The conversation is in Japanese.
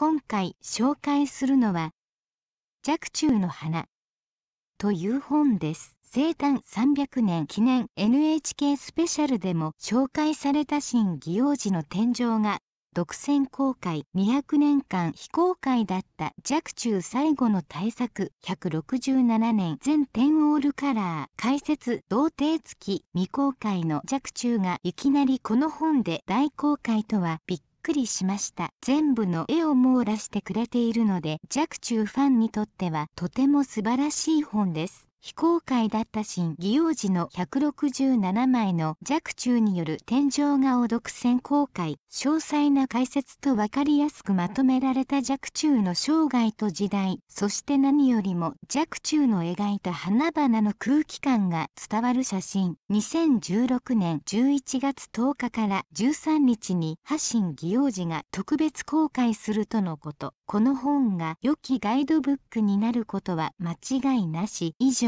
今回紹介するのは、若冲の花という本です。生誕300年記念 NHK スペシャルでも紹介された新義王子の天井が独占公開200年間非公開だった若冲最後の大作167年全天オールカラー解説童貞付き未公開の若冲がいきなりこの本で大公開とはびっくりしました全部の絵を網羅してくれているので若冲ファンにとってはとても素晴らしい本です非公開だった新義王寺の167枚の若冲による天井画を独占公開詳細な解説と分かりやすくまとめられた若冲の生涯と時代そして何よりも若冲の描いた花々の空気感が伝わる写真2016年11月10日から13日に発信義王寺が特別公開するとのことこの本が良きガイドブックになることは間違いなし以上